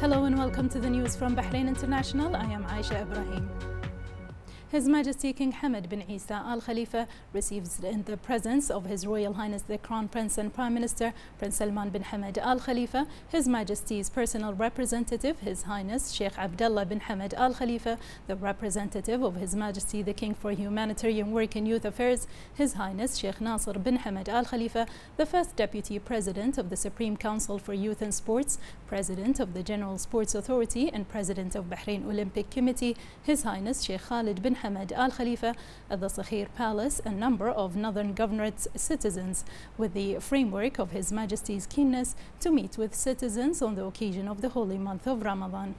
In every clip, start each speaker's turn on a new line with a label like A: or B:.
A: Hello and welcome to the news from Bahrain International. I am Aisha Ibrahim. His Majesty King Hamad bin Isa Al Khalifa receives in the presence of His Royal Highness the Crown Prince and Prime Minister Prince Salman bin Hamad Al Khalifa, His Majesty's personal representative, His Highness Sheikh Abdullah bin Hamad Al Khalifa, the representative of His Majesty the King for Humanitarian Work and Youth Affairs, His Highness Sheikh Nasser bin Hamad Al Khalifa, the first Deputy President of the Supreme Council for Youth and Sports, President of the General Sports Authority, and President of Bahrain Olympic Committee, His Highness Sheikh Khalid bin Hamad Al Khalifa at the Sahir Palace a number of Northern Governorate's citizens with the framework of His Majesty's keenness to meet with citizens on the occasion of the holy month of Ramadan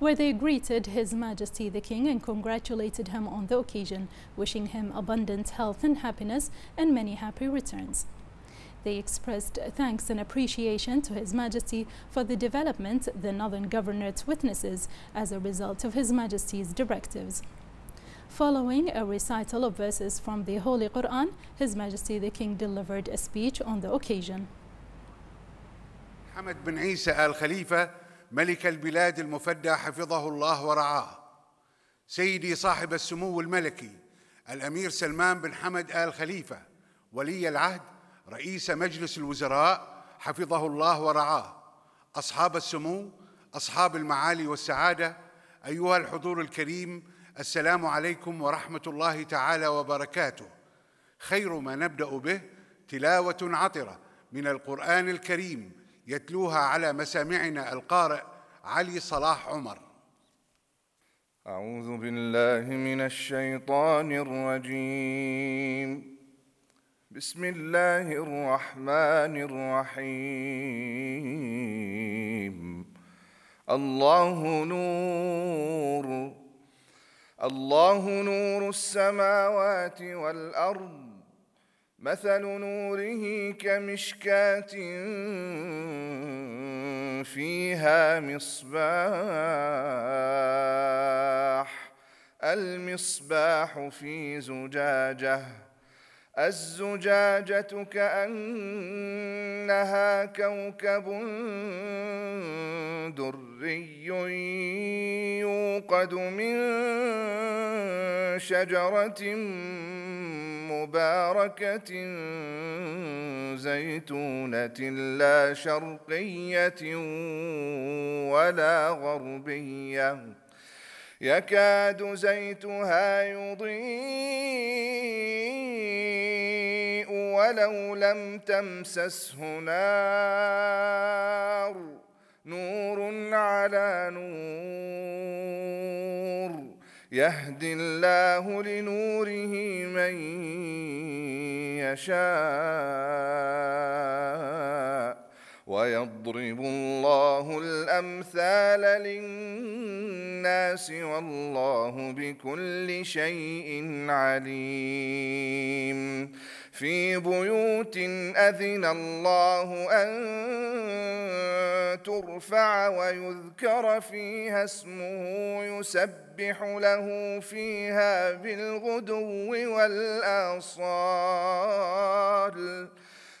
A: where they greeted His Majesty the King and congratulated him on the occasion, wishing him abundant health and happiness and many happy returns. They expressed thanks and appreciation to His Majesty for the development the Northern Governorate witnesses as a result of His Majesty's directives. Following a recital of verses from the Holy Quran, His Majesty the King delivered a speech on the occasion.
B: حمد بن عيسى آل خليفة ملك البلاد المفدى حفظه الله ورعاه سيدي صاحب السمو الملكي الأمير سلمان بن حمد آل خليفة ولي العهد رئيس مجلس الوزراء حفظه الله ورعاه أصحاب السمو أصحاب المعالي والسعادة أيها الحضور الكريم السلام عليكم ورحمة الله تعالى وبركاته خير ما نبدأ به تلاوة عطرة من القرآن الكريم يتلوها على مسامعنا القارئ علي صلاح عمر
C: أعوذ بالله من الشيطان الرجيم بسم الله الرحمن الرحيم الله نور الله نور السماوات والارض مثل نوره كمشكاه فيها مصباح المصباح في زجاجه الزجاجة كأنها كوكب دري يوقد من شجرة مباركة زيتونة لا شرقية ولا غربية يكاد زيتها يضيء ولو لم تمسسه نار نور على نور يهدي الله لنوره من يشاء ويضرب الله الأمثال للناس والله بكل شيء عليم في بيوت أذن الله أن ترفع ويذكر فيها اسمه يسبح له فيها بالغدو والآصال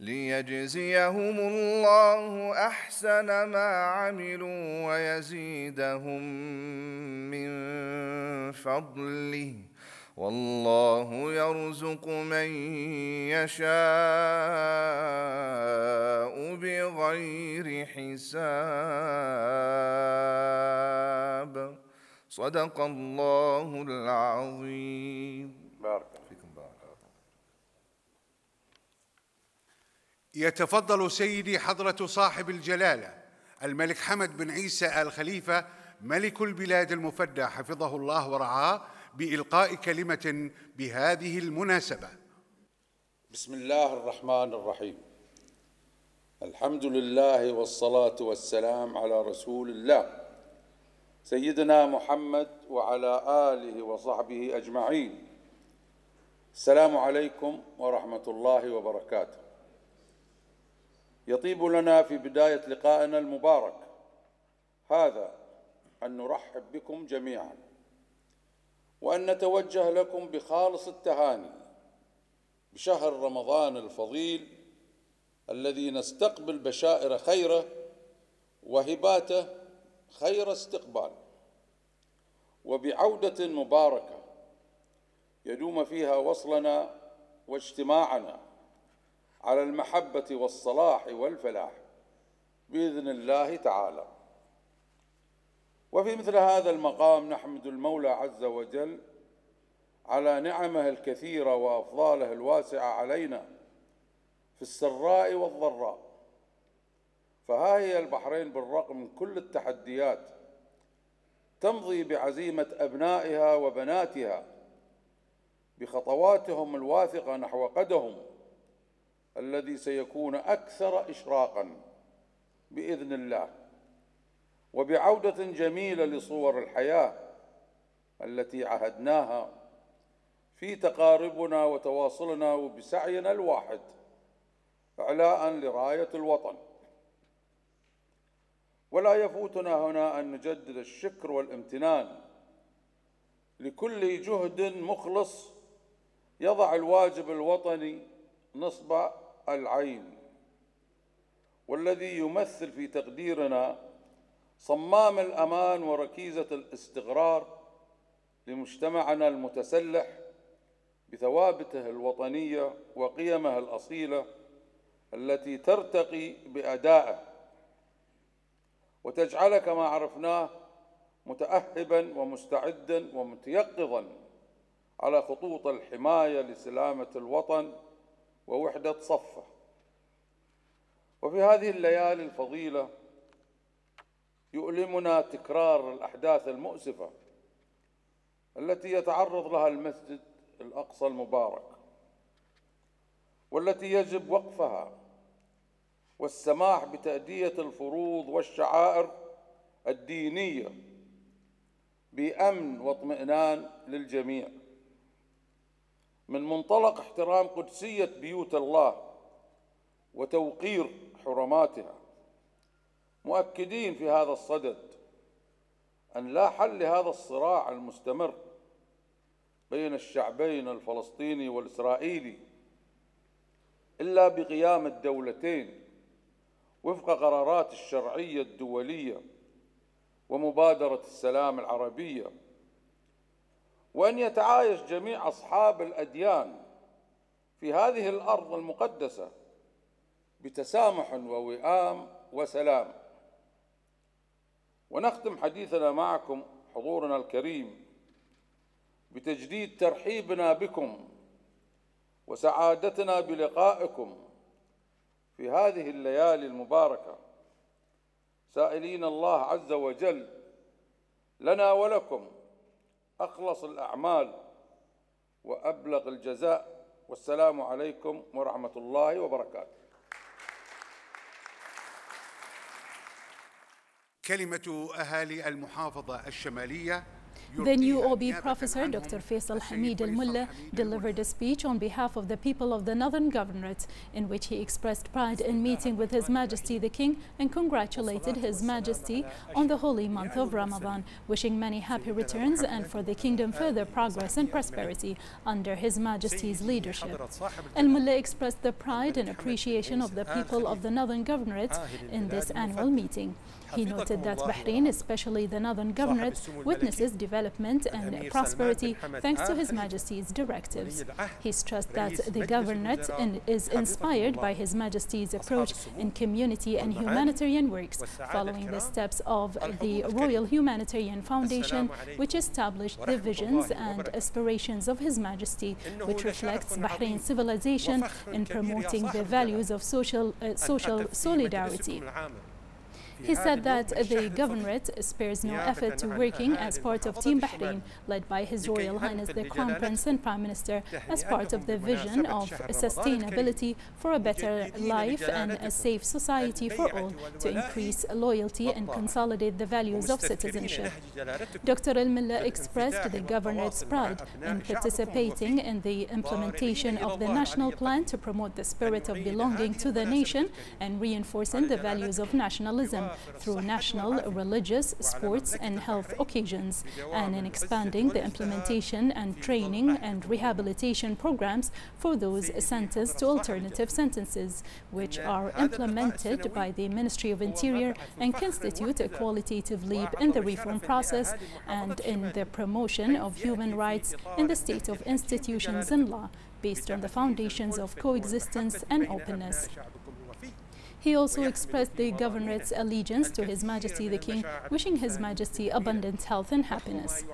C: ليجزيهم الله احسن ما عملوا ويزيدهم من فضله والله يرزق من يشاء بغير حساب صدق الله العظيم بارك الله
B: يتفضل سيدي حضرة صاحب الجلالة الملك حمد بن عيسى آل خليفة ملك البلاد المفدى حفظه الله ورعاه بإلقاء كلمة بهذه المناسبة
D: بسم الله الرحمن الرحيم الحمد لله والصلاة والسلام على رسول الله سيدنا محمد وعلى آله وصحبه أجمعين السلام عليكم ورحمة الله وبركاته يطيب لنا في بداية لقائنا المبارك هذا أن نرحب بكم جميعا وأن نتوجه لكم بخالص التهاني بشهر رمضان الفضيل الذي نستقبل بشائر خيره وهباته خير استقبال وبعودة مباركة يدوم فيها وصلنا واجتماعنا على المحبة والصلاح والفلاح بإذن الله تعالى وفي مثل هذا المقام نحمد المولى عز وجل على نعمه الكثيرة وأفضاله الواسعة علينا في السراء والضراء فها هي البحرين بالرغم من كل التحديات تمضي بعزيمة أبنائها وبناتها بخطواتهم الواثقة نحو قدهم الذي سيكون اكثر اشراقا باذن الله وبعوده جميله لصور الحياه التي عهدناها في تقاربنا وتواصلنا وبسعينا الواحد اعلاء لرايه الوطن ولا يفوتنا هنا ان نجدد الشكر والامتنان لكل جهد مخلص يضع الواجب الوطني نصب العين والذي يمثل في تقديرنا صمام الامان وركيزه الاستقرار لمجتمعنا المتسلح بثوابته الوطنيه وقيمه الاصيله التي ترتقي بادائه وتجعلك ما عرفناه متاهبا ومستعدا ومتيقظا على خطوط الحمايه لسلامه الوطن ووحدة صفة وفي هذه الليالي الفضيلة يؤلمنا تكرار الأحداث المؤسفة التي يتعرض لها المسجد الأقصى المبارك والتي يجب وقفها والسماح بتأدية الفروض والشعائر الدينية بأمن واطمئنان للجميع من منطلق احترام قدسية بيوت الله وتوقير حرماتها مؤكدين في هذا الصدد أن لا حل لهذا الصراع المستمر بين الشعبين الفلسطيني والإسرائيلي إلا بقيام الدولتين وفق قرارات الشرعية الدولية ومبادرة السلام العربية وأن يتعايش جميع أصحاب الأديان في هذه الأرض المقدسة بتسامح ووئام وسلام ونختم حديثنا معكم حضورنا الكريم بتجديد ترحيبنا بكم وسعادتنا بلقائكم في هذه الليالي المباركه سائلين الله عز وجل لنا ولكم أخلص الأعمال وأبلغ الجزاء والسلام عليكم ورحمة الله وبركاته
B: كلمة أهالي المحافظة الشمالية
A: The new OB Professor Dr. Faisal Hamid Al Mulla, delivered a speech on behalf of the people of the Northern Governorate, in which he expressed pride in meeting with His Majesty the King and congratulated His Majesty on the holy month of Ramadan, wishing many happy returns and for the kingdom further progress and prosperity under His Majesty's leadership. Al Mulla expressed the pride and appreciation of the people of the Northern Governorate in this annual meeting. He noted that Bahrain, especially the Northern Governorate, witnesses development development and prosperity thanks to His Majesty's directives. He stressed that the governorate is inspired by His Majesty's approach in community and humanitarian works, following the steps of the Royal Humanitarian Foundation, which established the visions and aspirations of His Majesty, which reflects Bahrain's civilization in promoting the values of social, uh, social solidarity. He said that the governorate spares no effort to working as part of Team Bahrain, led by His Royal Highness the Crown Prince and Prime Minister, as part of the vision of sustainability for a better life and a safe society for all, to increase loyalty and consolidate the values of citizenship. Dr. Al-Milla expressed the governorate's pride in participating in the implementation of the national plan to promote the spirit of belonging to the nation and reinforcing the values of nationalism through national, religious, sports and health occasions, and in expanding the uh, implementation and training and rehabilitation programs for those sentenced to alternative sentences, which are implemented by the Ministry of Interior and constitute a qualitative leap in the reform process and in the promotion of human rights in the state of institutions and law, based on the foundations of coexistence and openness. He also expressed the governorate's allegiance to His Majesty the King, wishing His Majesty abundant health and happiness.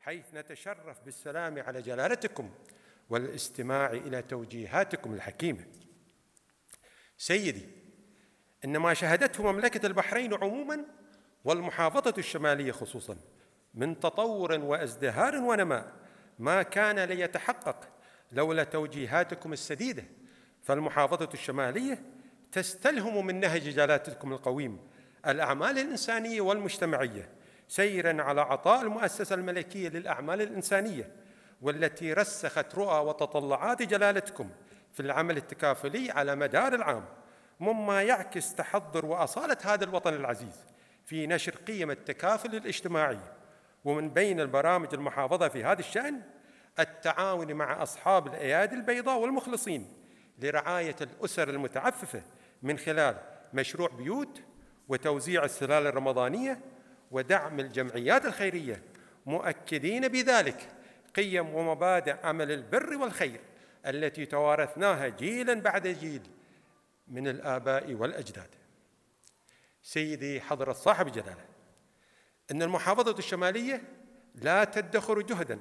E: حيث نتشرف بالسلام على جلالتكم والاستماع إلى توجيهاتكم الحكيمة سيدي إن ما شهدته مملكة البحرين عموما والمحافظة الشمالية خصوصا من تطور وازدهار ونماء ما كان ليتحقق لولا توجيهاتكم السديده فالمحافظة الشمالية تستلهم من نهج جلالتكم القويم الأعمال الإنسانية والمجتمعية سيرا على عطاء المؤسسة الملكية للأعمال الإنسانية والتي رسخت رؤى وتطلعات جلالتكم في العمل التكافلي على مدار العام مما يعكس تحضر وأصالة هذا الوطن العزيز في نشر قيم التكافل الاجتماعي ومن بين البرامج المحافظة في هذا الشأن التعاون مع أصحاب الأيادي البيضاء والمخلصين لرعاية الأسر المتعففة من خلال مشروع بيوت وتوزيع السلال الرمضانية ودعم الجمعيات الخيرية مؤكدين بذلك قيم ومبادئ عمل البر والخير التي توارثناها جيلا بعد جيل من الآباء والأجداد سيدي حضرة صاحب الجلالة أن المحافظة الشمالية لا تدخر جهدا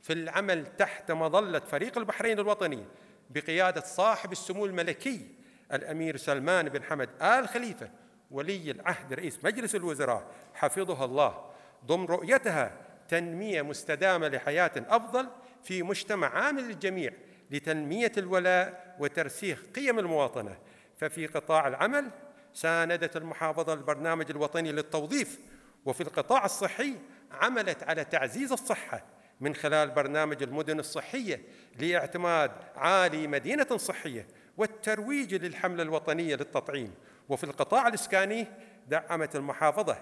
E: في العمل تحت مظلة فريق البحرين الوطني بقيادة صاحب السمو الملكي الأمير سلمان بن حمد آل خليفة ولي العهد رئيس مجلس الوزراء حفظه الله ضمن رؤيتها تنمية مستدامة لحياة أفضل في مجتمع عامل للجميع لتنمية الولاء وترسيخ قيم المواطنة ففي قطاع العمل ساندت المحافظة البرنامج الوطني للتوظيف وفي القطاع الصحي عملت على تعزيز الصحة من خلال برنامج المدن الصحية لاعتماد عالي مدينة صحية والترويج للحملة الوطنية للتطعيم وفي القطاع الإسكاني دعمت المحافظة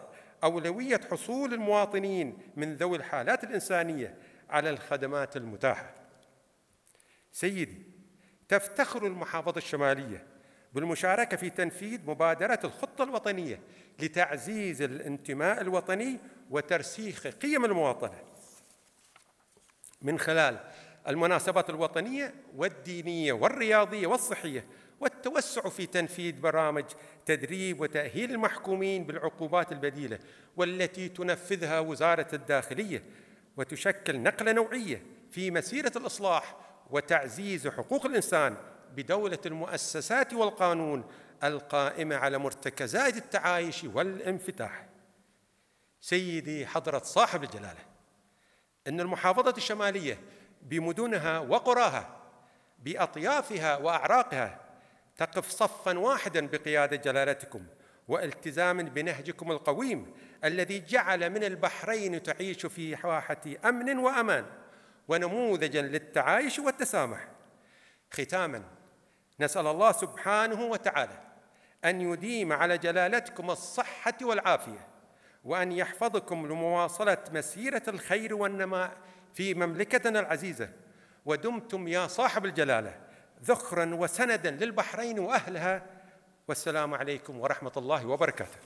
E: أولوية حصول المواطنين من ذوي الحالات الإنسانية على الخدمات المتاحة سيدي تفتخر المحافظة الشمالية بالمشاركة في تنفيذ مبادرة الخطة الوطنية لتعزيز الانتماء الوطني وترسيخ قيم المواطنة من خلال المناسبات الوطنية والدينية والرياضية والصحية والتوسع في تنفيذ برامج تدريب وتأهيل المحكومين بالعقوبات البديلة والتي تنفذها وزارة الداخلية وتشكل نقلة نوعية في مسيرة الإصلاح وتعزيز حقوق الإنسان بدولة المؤسسات والقانون القائمة على مرتكزات التعايش والانفتاح سيدي حضرة صاحب الجلالة أن المحافظة الشمالية بمدنها وقراها بأطيافها وأعراقها تقف صفا واحدا بقيادة جلالتكم والتزام بنهجكم القويم الذي جعل من البحرين تعيش في حواحة أمن وأمان ونموذجا للتعايش والتسامح ختاما نسأل الله سبحانه وتعالى أن يديم على جلالتكم الصحة والعافية وأن يحفظكم لمواصلة مسيرة الخير والنماء في مملكتنا العزيزة ودمتم يا صاحب الجلالة ذخرا وسندا للبحرين وأهلها والسلام عليكم ورحمة الله وبركاته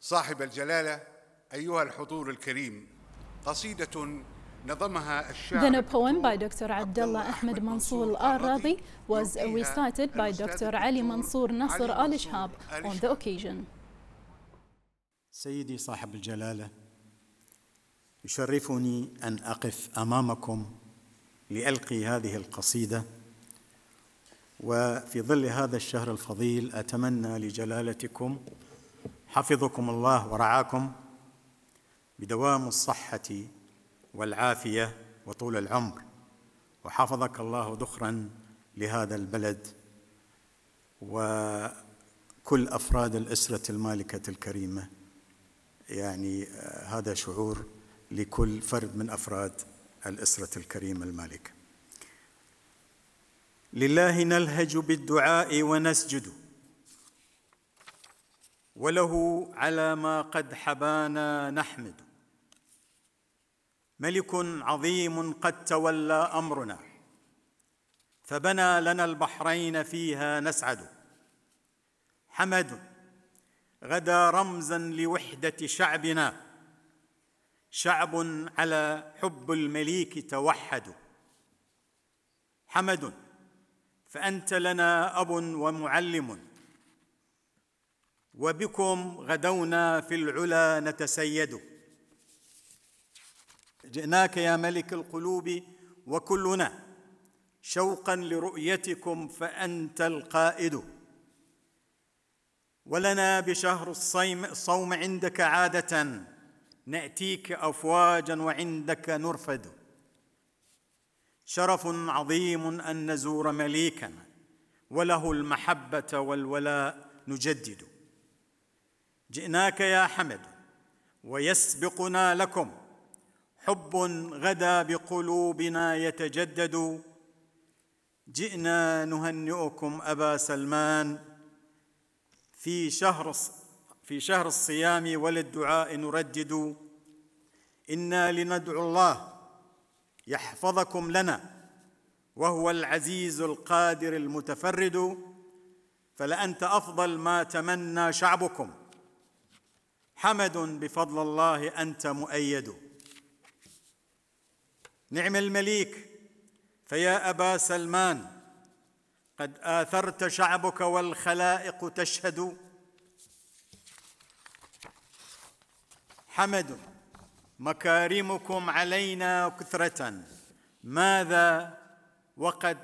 F: صاحب الجلاله
B: أيها الحضور الكريم قصيدة نظمها
A: Then a poem by Dr. Abdullah Ahmed Mansour al radi was recited by Dr. Ali Mansour Nasr al ishhab on the occasion.
G: سيدي صاحب الجلالة يشرفني أن أقف أمامكم لألقي هذه القصيدة وفي ظل هذا الشهر الفضيل أتمنى لجلالتكم حفظكم الله ورعاكم بدوام الصحه والعافيه وطول العمر وحفظك الله ذخرا لهذا البلد وكل افراد الاسره المالكه الكريمه يعني آه، هذا شعور لكل فرد من افراد الاسره الكريمه المالكه لله نلهج بالدعاء ونسجد وله على ما قد حبانا نحمد ملك عظيم قد تولى امرنا فبنى لنا البحرين فيها نسعد حمد غدا رمزا لوحده شعبنا شعب على حب المليك توحد حمد فانت لنا اب ومعلم وبكم غدونا في العلا نتسيد جئناك يا ملك القلوب وكلنا شوقا لرؤيتكم فانت القائد ولنا بشهر الصيم صوم عندك عاده ناتيك افواجا وعندك نرفد شرف عظيم ان نزور مليكنا وله المحبه والولاء نجدد جئناك يا حمد ويسبقنا لكم حب غدا بقلوبنا يتجدد جئنا نهنئكم ابا سلمان في شهر في شهر الصيام وللدعاء نردد انا لندعو الله يحفظكم لنا وهو العزيز القادر المتفرد فلانت افضل ما تمنى شعبكم حمد بفضل الله انت مؤيد نعم المليك فيا ابا سلمان قد اثرت شعبك والخلائق تشهد حمد مكارمكم علينا كثره ماذا وقد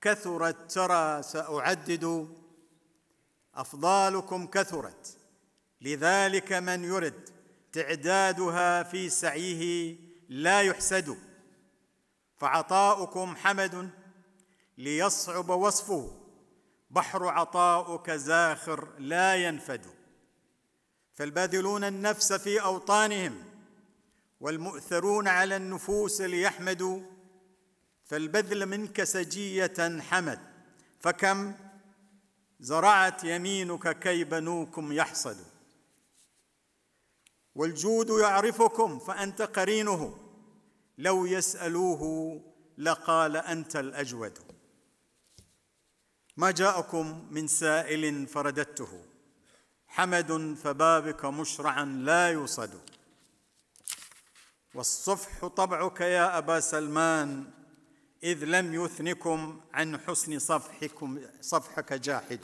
G: كثرت ترى ساعدد افضالكم كثرت لذلك من يرد تعدادها في سعيه لا يحسد فعطاؤكم حمد ليصعب وصفه بحر عطاؤك زاخر لا ينفد فالباذلون النفس في اوطانهم والمؤثرون على النفوس ليحمدوا فالبذل منك سجيه حمد فكم زرعت يمينك كي بنوكم يحصدوا والجود يعرفكم فانت قرينه لو يسالوه لقال انت الاجود ما جاءكم من سائل فرددته حمد فبابك مشرعا لا يوصد والصفح طبعك يا ابا سلمان اذ لم يثنكم عن حسن صفحكم صفحك جاحد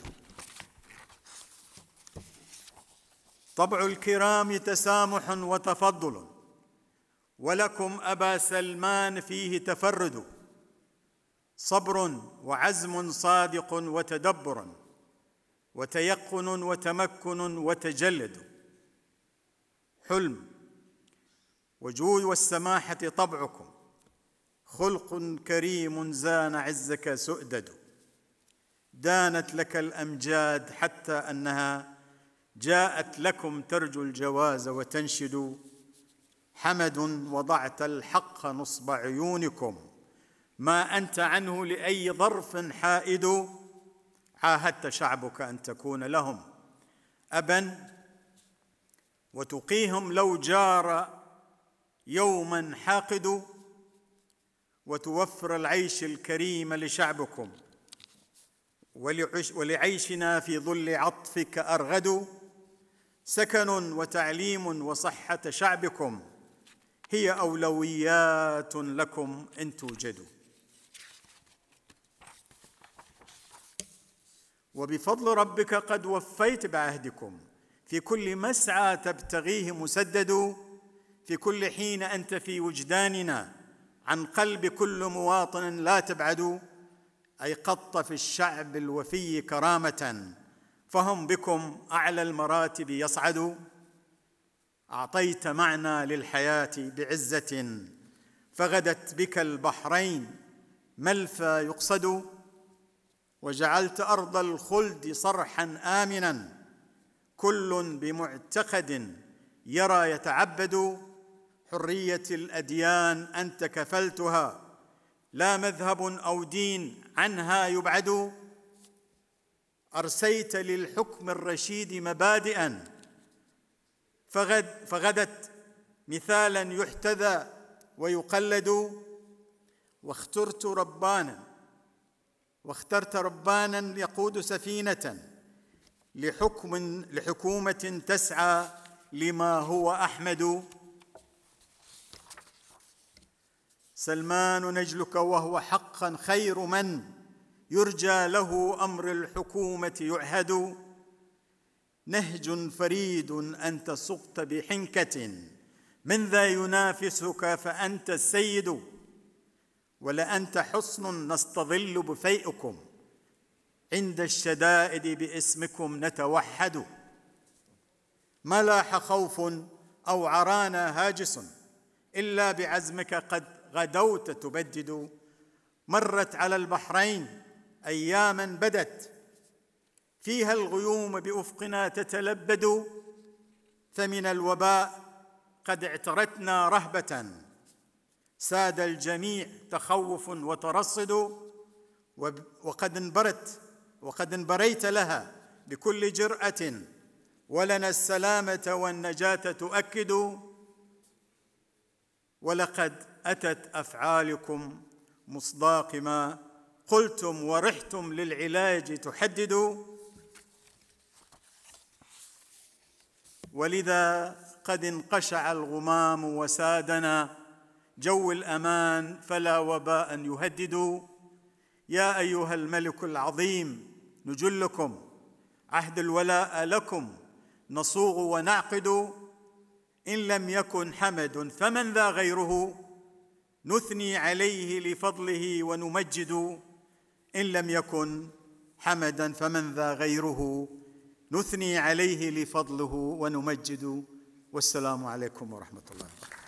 G: طبع الكرام تسامح وتفضل ولكم ابا سلمان فيه تفرد صبر وعزم صادق وتدبر وتيقن وتمكن وتجلد حلم وجود والسماحه طبعكم خلق كريم زان عزك سؤدد دانت لك الامجاد حتى انها جاءت لكم ترجو الجواز وتنشد حمد وضعت الحق نصب عيونكم ما انت عنه لاي ظرف حائد عاهدت شعبك ان تكون لهم ابا وتقيهم لو جار يوما حاقد وتوفر العيش الكريم لشعبكم ولعيشنا في ظل عطفك ارغد سكن وتعليم وصحه شعبكم هي اولويات لكم ان توجدوا وبفضل ربك قد وفيت بعهدكم في كل مسعى تبتغيه مسدد في كل حين انت في وجداننا عن قلب كل مواطن لا تبعد اي قط في الشعب الوفي كرامه فهم بكم اعلى المراتب يصعدوا اعطيت معنى للحياه بعزه فغدت بك البحرين ملفى يقصد وجعلت ارض الخلد صرحا امنا كل بمعتقد يرى يتعبد حريه الاديان انت كفلتها لا مذهب او دين عنها يبعد ارسيت للحكم الرشيد مبادئا فغد فغدت مثالا يحتذى ويقلد واخترت ربانا واخترت ربانا يقود سفينه لحكم لحكومه تسعى لما هو احمد سلمان نجلك وهو حقا خير من يرجى له امر الحكومه يعهد نهج فريد انت سقت بحنكه من ذا ينافسك فانت السيد ولانت حصن نستظل بفيئكم عند الشدائد باسمكم نتوحد ما لاح خوف او عرانا هاجس الا بعزمك قد غدوت تبدد مرت على البحرين اياما بدت فيها الغيوم بافقنا تتلبد فمن الوباء قد اعترتنا رهبه ساد الجميع تخوف وترصد وقد انبرت وقد انبريت لها بكل جراه ولنا السلامه والنجاه تؤكد ولقد اتت افعالكم مصداق ما قلتم ورحتم للعلاج تحددوا ولذا قد انقشع الغمام وسادنا جو الامان فلا وباء يهدد يا ايها الملك العظيم نجلكم عهد الولاء لكم نصوغ ونعقد ان لم يكن حمد فمن ذا غيره نثني عليه لفضله ونمجد ان لم يكن حمدا فمن ذا غيره نثني عليه لفضله ونمجد والسلام عليكم ورحمه الله وبركاته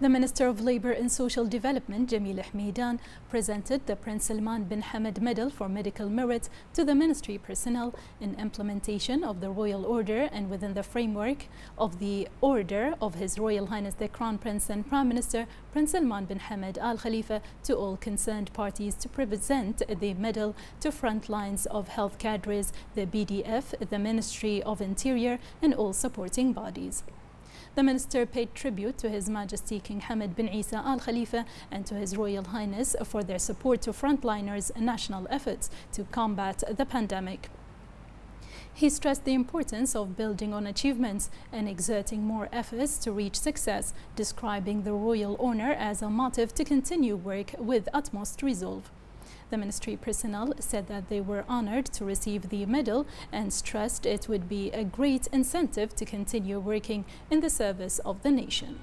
A: The Minister of Labour and Social Development, Jamil Hamidan, presented the Prince Salman bin Hamad Medal for Medical Merit to the ministry personnel in implementation of the Royal Order and within the framework of the Order of His Royal Highness the Crown Prince and Prime Minister Prince Salman bin Hamad Al Khalifa to all concerned parties to present the medal to front lines of health cadres, the BDF, the Ministry of Interior and all supporting bodies. The minister paid tribute to His Majesty King Hamad bin Isa Al Khalifa and to His Royal Highness for their support to frontliners' national efforts to combat the pandemic. He stressed the importance of building on achievements and exerting more efforts to reach success, describing the royal honor as a motive to continue work with utmost resolve. The ministry personnel said that they were honored to receive the medal and stressed it would be a great incentive to continue working in the service of the nation.